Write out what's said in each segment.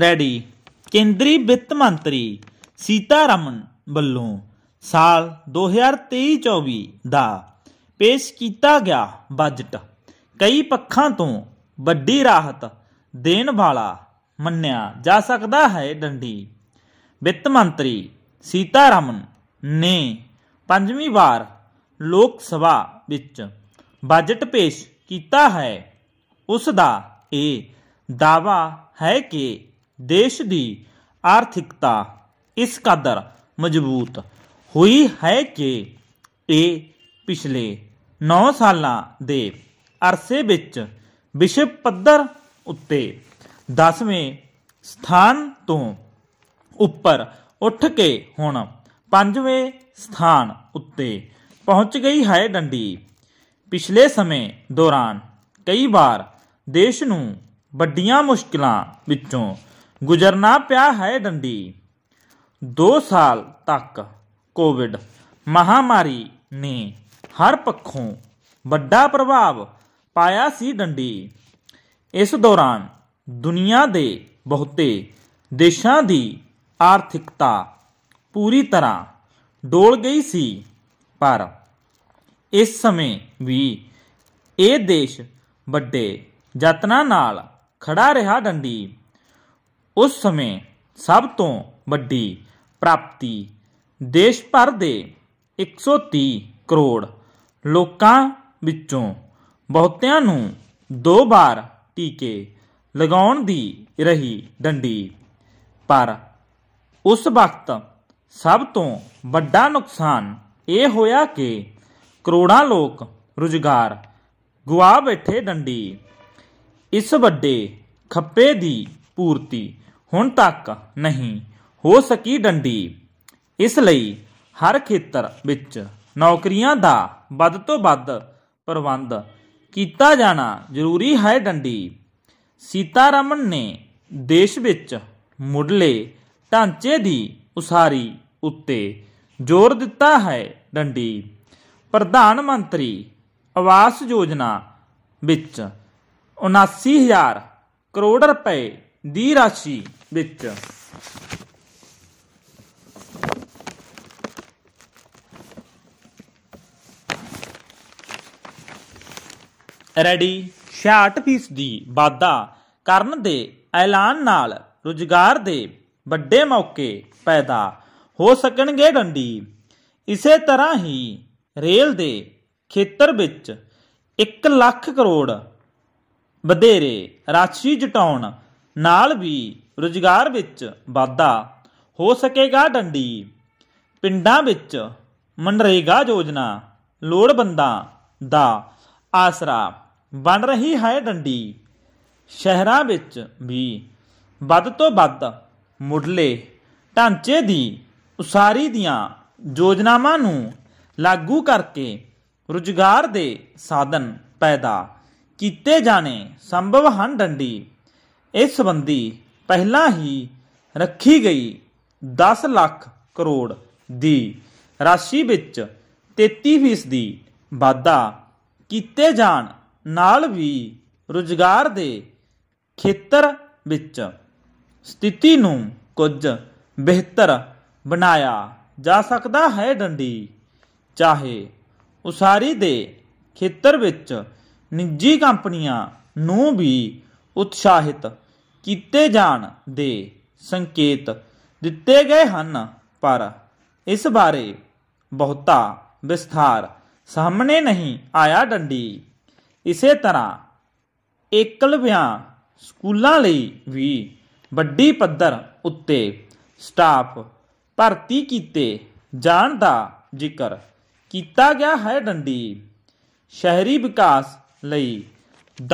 ready ਕੇਂਦਰੀ ਵਿੱਤ ਮੰਤਰੀ ਸੀਤਾ ਰਮਨ ਵੱਲੋਂ ਸਾਲ 2023-24 ਦਾ ਪੇਸ਼ ਕੀਤਾ ਗਿਆ ਬਜਟ ਕਈ ਪੱਖਾਂ ਤੋਂ ਵੱਡੀ ਰਾਹਤ ਦੇਣ ਵਾਲਾ ਮੰਨਿਆ ਜਾ ਸਕਦਾ ਹੈ ਡੰਡੀ ਵਿੱਤ ਮੰਤਰੀ ਸੀਤਾ ਰਮਨ ਨੇ ਪੰਜਵੀਂ ਵਾਰ ਲੋਕ ਸਭਾ ਵਿੱਚ ਬਜਟ ਪੇਸ਼ ਕੀਤਾ ਹੈ ਉਸ ਦਾ ਇਹ ਦਾਵਾ ਹੈ ਕਿ ਦੇਸ਼ ਦੀ ਆਰਥਿਕਤਾ ਇਸ ਕਦਰ ਮਜ਼ਬੂਤ ਹੋਈ ਹੈ ਕਿ ਇਹ ਪਿਛਲੇ 9 ਸਾਲਾਂ ਦੇ ਅਰਸੇ ਵਿੱਚ ਵਿਸ਼ਵ ਪੱਧਰ ਉੱਤੇ 10ਵੇਂ ਸਥਾਨ ਤੋਂ ਉੱਪਰ ਉੱਠ ਕੇ ਹੁਣ 5ਵੇਂ ਸਥਾਨ ਉੱਤੇ ਪਹੁੰਚ ਗਈ ਹੈ ਡੰਡੀ ਪਿਛਲੇ ਸਮੇਂ ਦੌਰਾਨ ਕਈ ਵਾਰ ਦੇਸ਼ ਨੂੰ ਵੱਡੀਆਂ ਮੁਸ਼ਕਲਾਂ ਵਿੱਚੋਂ ਗੁਜ਼ਰਨਾ ਪਿਆ ਹੈ ਡੰਡੀ 2 ਸਾਲ ਤੱਕ ਕੋਵਿਡ ਮਹਾਮਾਰੀ ਨੇ ਹਰ ਪੱਖੋਂ ਵੱਡਾ ਪ੍ਰਭਾਵ ਪਾਇਆ ਸੀ ਡੰਡੀ ਇਸ ਦੌਰਾਨ ਦੁਨੀਆ ਦੇ ਬਹੁਤੇ ਦੇਸ਼ਾਂ ਦੀ ਆਰਥਿਕਤਾ ਪੂਰੀ ਤਰ੍ਹਾਂ ਡੋਲ ਗਈ ਸੀ ਪਰ ਇਸ ਸਮੇਂ ਵੀ ਇਹ ਦੇਸ਼ ਵੱਡੇ ਯਤਨਾਂ ਨਾਲ ਖੜਾ ਰਿਹਾ ਡੰਡੀ ਉਸ ਸਮੇਂ ਸਭ ਤੋਂ ਵੱਡੀ ਪ੍ਰਾਪਤੀ ਦੇਸ਼ ਭਰ ਦੇ 130 ਕਰੋੜ ਲੋਕਾਂ ਵਿੱਚੋਂ ਬਹੁਤਿਆਂ ਨੂੰ ਦੋ ਵਾਰ ਟੀਕੇ ਲਗਾਉਣ ਦੀ ਰਹੀ ਡੰਡੀ ਪਰ ਉਸ ਵਕਤ ਸਭ ਤੋਂ ਵੱਡਾ ਨੁਕਸਾਨ ਇਹ ਹੋਇਆ ਕਿ ਕਰੋੜਾਂ ਲੋਕ ਰੁਜ਼ਗਾਰ ਗੁਆ ਬੈਠੇ ਡੰਡੀ ਇਸ ਵੱਡੇ ਖੱਪੇ ਦੀ ਪੂਰਤੀ ਹੁਣ ਤੱਕ ਨਹੀਂ ਹੋ ਸਕੀ ਡੰਡੀ ਇਸ ਲਈ ਹਰ ਖੇਤਰ ਵਿੱਚ ਨੌਕਰੀਆਂ ਦਾ ਵੱਧ ਤੋਂ ਵੱਧ ਪ੍ਰਬੰਧ ਕੀਤਾ ਜਾਣਾ ਜ਼ਰੂਰੀ ਹੈ ਡੰਡੀ ਸੀਤਾਰਮਨ ਨੇ ਦੇਸ਼ ਵਿੱਚ ਮੁੱਢਲੇ ਢਾਂਚੇ ਦੀ ਉਸਾਰੀ ਉੱਤੇ ਜ਼ੋਰ ਦਿੱਤਾ ਹੈ ਡੰਡੀ ਪ੍ਰਧਾਨ ਮੰਤਰੀ ਆਵਾਸ ਯੋਜਨਾ ਵਿੱਚ 79000 ਕਰੋੜ ਰੁਪਏ ਦੀ ਰਾਸ਼ੀ ਵਿੱਚ ਰੈਡੀ 66% ਦੀ ਵਾਧਾ ਕਰਨ ਦੇ ਐਲਾਨ ਨਾਲ ਰੁਜ਼ਗਾਰ ਦੇ ਵੱਡੇ ਮੌਕੇ ਪੈਦਾ ਹੋ ਸਕਣਗੇ ਡੰਡੀ ਇਸੇ ਤਰ੍ਹਾਂ ਹੀ ਰੇਲ ਦੇ ਖੇਤਰ ਵਿੱਚ 1 ਲੱਖ ਕਰੋੜ ਵਧੇਰੇ ਰਾਸ਼ੀ ਜਟਾਉਣ ਨਾਲ ਵੀ ਰੁਜ਼ਗਾਰ ਵਿੱਚ ਵਾਧਾ ਹੋ ਸਕੇਗਾ ਡੰਡੀ ਪਿੰਡਾਂ ਵਿੱਚ ਮਨਰੇਗਾ ਯੋਜਨਾ ਲੋੜਵੰਦਾਂ ਦਾ ਆਸਰਾ ਬਣ ਰਹੀ ਹੈ ਡੰਡੀ ਸ਼ਹਿਰਾਂ ਵਿੱਚ ਵੀ ਵੱਧ ਤੋਂ ਵੱਧ ਮੁੱਢਲੇ ਢਾਂਚੇ ਦੀ ਉਸਾਰੀ ਦੀਆਂ ਯੋਜਨਾਵਾਂ ਨੂੰ ਲਾਗੂ ਕਰਕੇ ਰੁਜ਼ਗਾਰ ਦੇ ਸਾਧਨ ਪੈਦਾ ਕੀਤੇ ਜਾਣੇ ਸੰਭਵ ਹਨ ਡੰਡੀ ਇਸ ਸੰਬੰਧੀ ਪਹਿਲਾਂ ਹੀ ਰੱਖੀ ਗਈ 10 ਲੱਖ ਕਰੋੜ ਦੀ ਰਾਸ਼ੀ ਵਿੱਚ 33% ਦੀ ਵਾਧਾ ਕੀਤੇ ਜਾਣ ਨਾਲ ਵੀ ਰੁਜ਼ਗਾਰ ਦੇ ਖੇਤਰ ਵਿੱਚ ਸਥਿਤੀ ਨੂੰ ਕੁਝ ਬਿਹਤਰ ਬਣਾਇਆ ਜਾ ਸਕਦਾ ਹੈ ਡੰਡੀ ਚਾਹੇ ਉਸਾਰੀ ਦੇ ਖੇਤਰ ਵਿੱਚ ਨਿੱਜੀ ਕੰਪਨੀਆਂ ਨੂੰ ਵੀ ਉਤਸ਼ਾਹਿਤ ਕੀਤੇ ਜਾਣ ਦੇ ਸੰਕੇਤ ਦਿੱਤੇ ਗਏ ਹਨ ਪਰ ਇਸ ਬਾਰੇ ਬਹੁਤਾ ਵਿਸਥਾਰ ਸਾਹਮਣੇ ਨਹੀਂ ਆਇਆ ਡੰਡੀ ਇਸੇ ਤਰ੍ਹਾਂ ਏਕਲਵਿਆਂ ਸਕੂਲਾਂ ਲਈ ਵੀ ਵੱਡੀ ਪੱਧਰ ਉੱਤੇ ਸਟਾਫ ਭਰਤੀ ਕੀਤੇ ਜਾਣ ਦਾ ਜ਼ਿਕਰ ਕੀਤਾ ਗਿਆ ਹੈ ਡੰਡੀ ਸ਼ਹਿਰੀ ਵਿਕਾਸ ਲਈ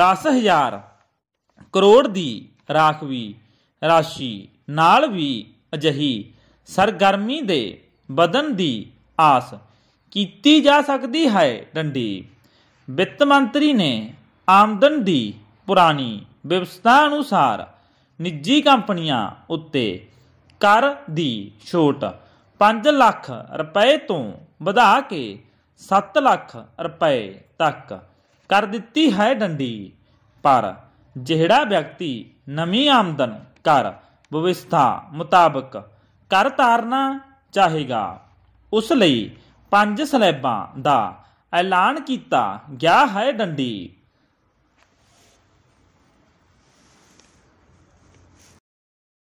10000 ਕਰੋੜ ਦੀ ਰਾਖਵੀ ਰਾਸ਼ੀ ਨਾਲ ਵੀ ਅਜਹੀ ਸਰਗਰਮੀ ਦੇ ਬਦਨ ਦੀ ਆਸ ਕੀਤੀ ਜਾ ਸਕਦੀ ਹੈ ਡੰਡੀ ਵਿੱਤ ਮੰਤਰੀ ਨੇ ਆਮਦਨ ਦੀ ਪੁਰਾਣੀ ਵਿਵਸਥਾ ਅਨੁਸਾਰ ਨਿੱਜੀ ਕੰਪਨੀਆਂ ਉੱਤੇ ਕਰ ਦੀ ਛੋਟ 5 ਲੱਖ ਰੁਪਏ ਤੋਂ ਵਧਾ ਕੇ 7 ਲੱਖ ਰੁਪਏ ਤੱਕ ਕਰ ਦਿੱਤੀ ਹੈ ਡੰਡੀ ਪਰ ਜਿਹੜਾ ਵਿਅਕਤੀ ਨਵੀਂ ਆਮਦਨ ਕਰ ਵਿਵਸਥਾ ਮੁਤਾਬਕ ਕਰ ਤਾਰਨਾ ਚਾਹੇਗਾ ਉਸ ਲਈ ਪੰਜ ਸਲੇਬਾਂ ਦਾ ਐਲਾਨ ਕੀਤਾ ਗਿਆ ਹੈ ਡੰਡੀ